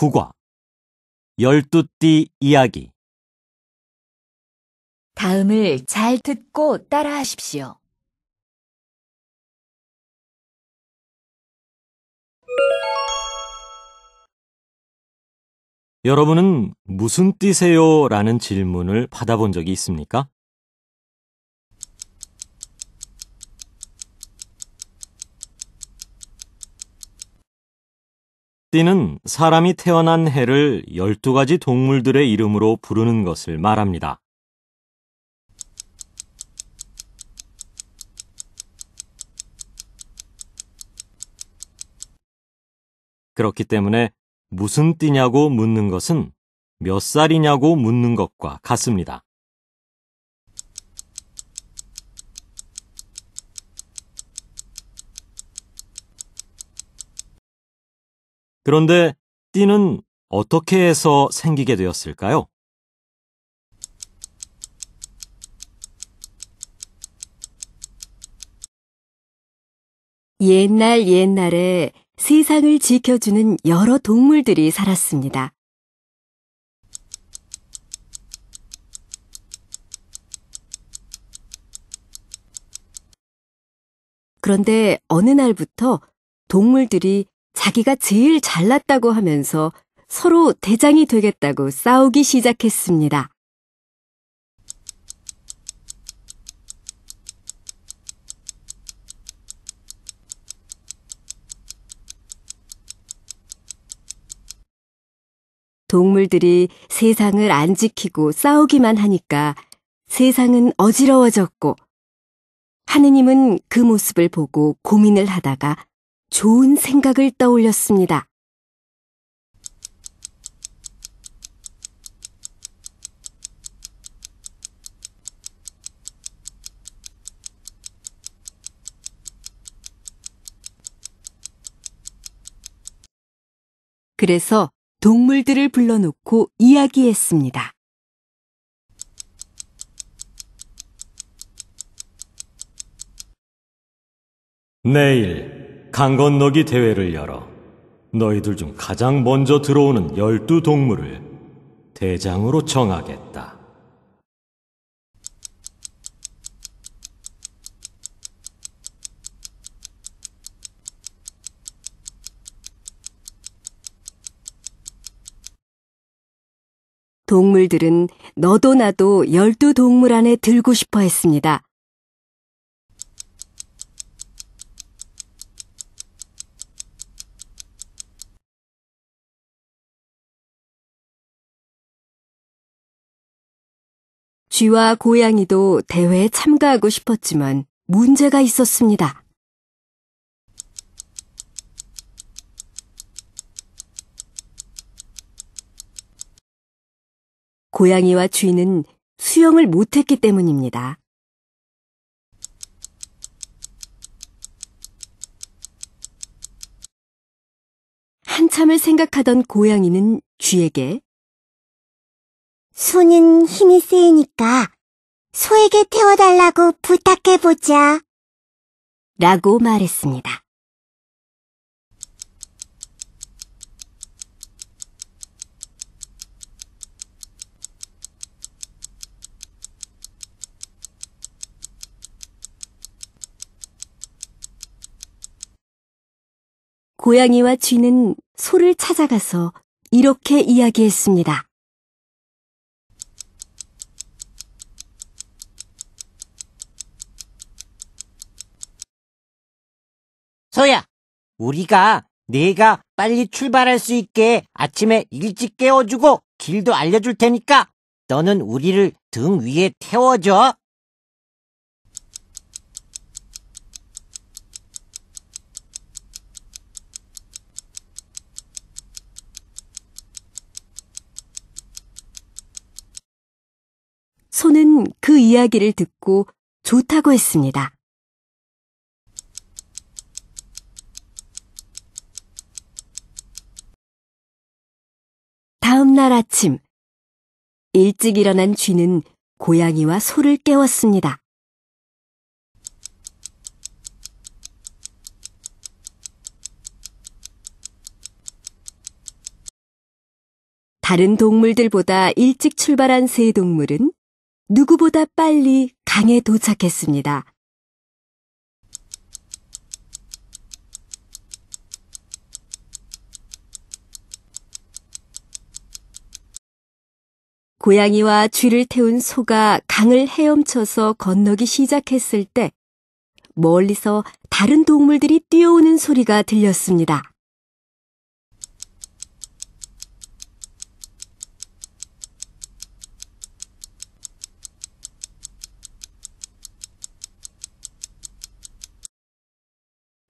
국화 열두띠 이야기 다음을 잘 듣고 따라하십시오. 여러분은 무슨 띠세요? 라는 질문을 받아본 적이 있습니까? 띠는 사람이 태어난 해를 12가지 동물들의 이름으로 부르는 것을 말합니다. 그렇기 때문에 무슨 띠냐고 묻는 것은 몇 살이냐고 묻는 것과 같습니다. 그런데 띠는 어떻게 해서 생기게 되었을까요? 옛날 옛날에 세상을 지켜주는 여러 동물들이 살았습니다. 그런데 어느 날부터 동물들이 자기가 제일 잘났다고 하면서 서로 대장이 되겠다고 싸우기 시작했습니다. 동물들이 세상을 안 지키고 싸우기만 하니까 세상은 어지러워졌고 하느님은 그 모습을 보고 고민을 하다가 좋은 생각을 떠올렸습니다. 그래서 동물들을 불러놓고 이야기했습니다. 내일 강건너기 대회를 열어 너희들 중 가장 먼저 들어오는 열두 동물을 대장으로 정하겠다. 동물들은 너도 나도 열두 동물 안에 들고 싶어 했습니다. 쥐와 고양이도 대회에 참가하고 싶었지만 문제가 있었습니다. 고양이와 쥐는 수영을 못했기 때문입니다. 한참을 생각하던 고양이는 쥐에게 소는 힘이 세니까 소에게 태워달라고 부탁해보자. 라고 말했습니다. 고양이와 쥐는 소를 찾아가서 이렇게 이야기했습니다. 서야, 우리가 내가 빨리 출발할 수 있게 아침에 일찍 깨워주고 길도 알려줄 테니까 너는 우리를 등 위에 태워줘. 소는 그 이야기를 듣고 좋다고 했습니다. 첫날 아침. 일찍 일어난 쥐는 고양이와 소를 깨웠습니다. 다른 동물들보다 일찍 출발한 새 동물은 누구보다 빨리 강에 도착했습니다. 고양이와 쥐를 태운 소가 강을 헤엄쳐서 건너기 시작했을 때 멀리서 다른 동물들이 뛰어오는 소리가 들렸습니다.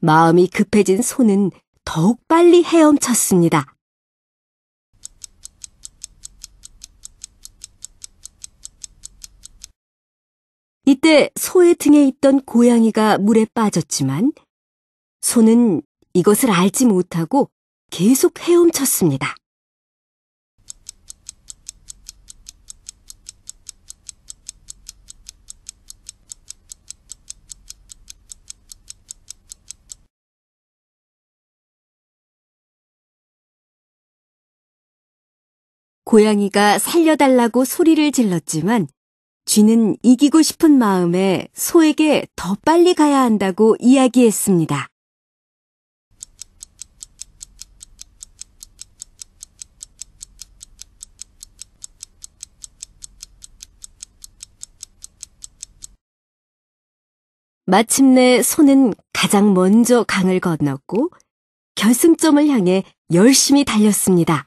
마음이 급해진 소는 더욱 빨리 헤엄쳤습니다. 이때 소의 등에 있던 고양이가 물에 빠졌지만 소는 이것을 알지 못하고 계속 헤엄쳤습니다. 고양이가 살려달라고 소리를 질렀지만 쥐는 이기고 싶은 마음에 소에게 더 빨리 가야 한다고 이야기했습니다. 마침내 소는 가장 먼저 강을 건넜고 결승점을 향해 열심히 달렸습니다.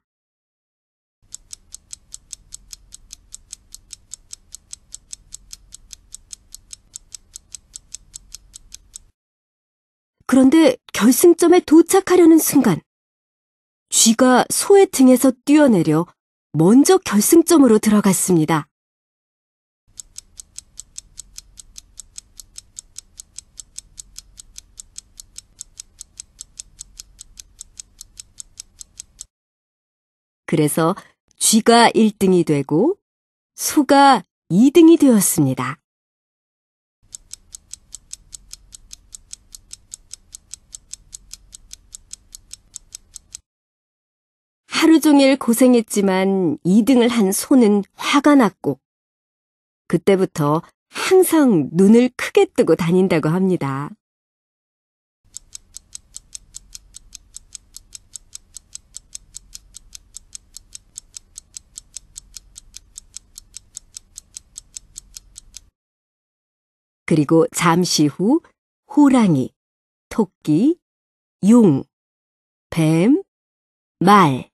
그런데 결승점에 도착하려는 순간 쥐가 소의 등에서 뛰어내려 먼저 결승점으로 들어갔습니다. 그래서 쥐가 1등이 되고 소가 2등이 되었습니다. 종일 고생했지만 2등을 한 손은 화가 났고 그때부터 항상 눈을 크게 뜨고 다닌다고 합니다. 그리고 잠시 후 호랑이, 토끼, 용, 뱀, 말,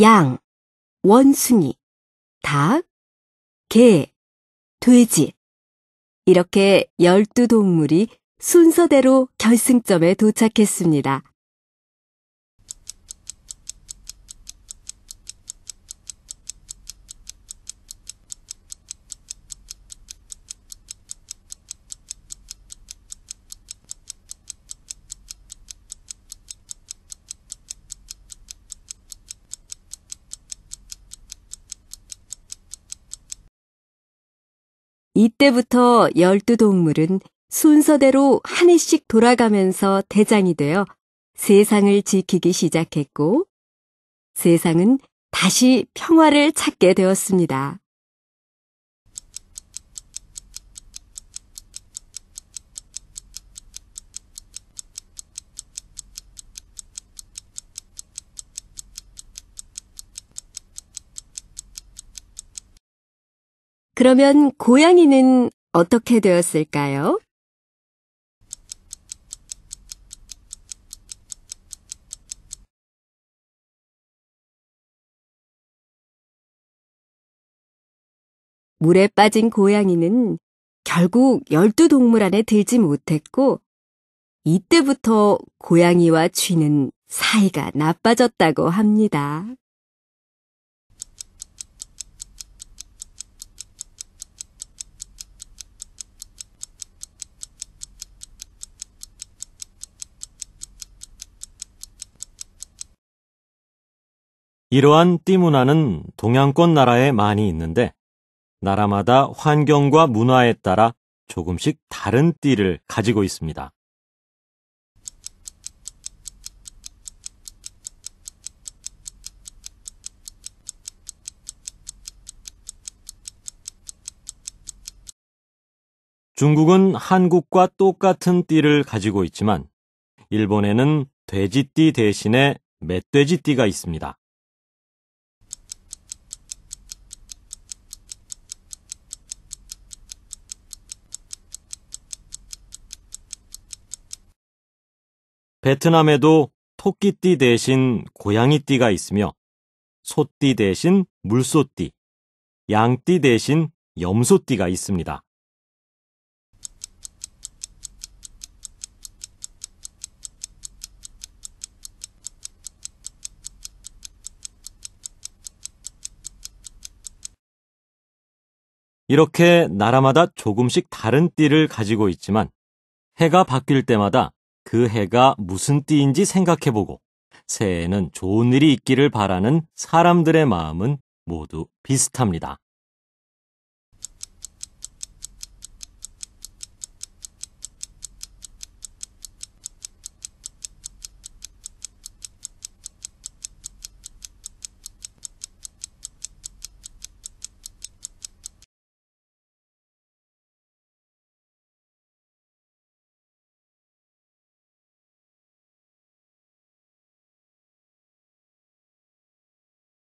양, 원숭이, 닭, 개, 돼지. 이렇게 12 동물이 순서대로 결승점에 도착했습니다. 이때부터 열두 동물은 순서대로 한 해씩 돌아가면서 대장이 되어 세상을 지키기 시작했고 세상은 다시 평화를 찾게 되었습니다. 그러면 고양이는 어떻게 되었을까요? 물에 빠진 고양이는 결국 열두 동물 안에 들지 못했고, 이때부터 고양이와 쥐는 사이가 나빠졌다고 합니다. 이러한 띠 문화는 동양권 나라에 많이 있는데 나라마다 환경과 문화에 따라 조금씩 다른 띠를 가지고 있습니다. 중국은 한국과 똑같은 띠를 가지고 있지만 일본에는 돼지띠 대신에 멧돼지띠가 있습니다. 베트남에도 토끼띠 대신 고양이띠가 있으며 소띠 대신 물소띠, 양띠 대신 염소띠가 있습니다. 이렇게 나라마다 조금씩 다른 띠를 가지고 있지만 해가 바뀔 때마다 그 해가 무슨 띠인지 생각해보고 새해에는 좋은 일이 있기를 바라는 사람들의 마음은 모두 비슷합니다.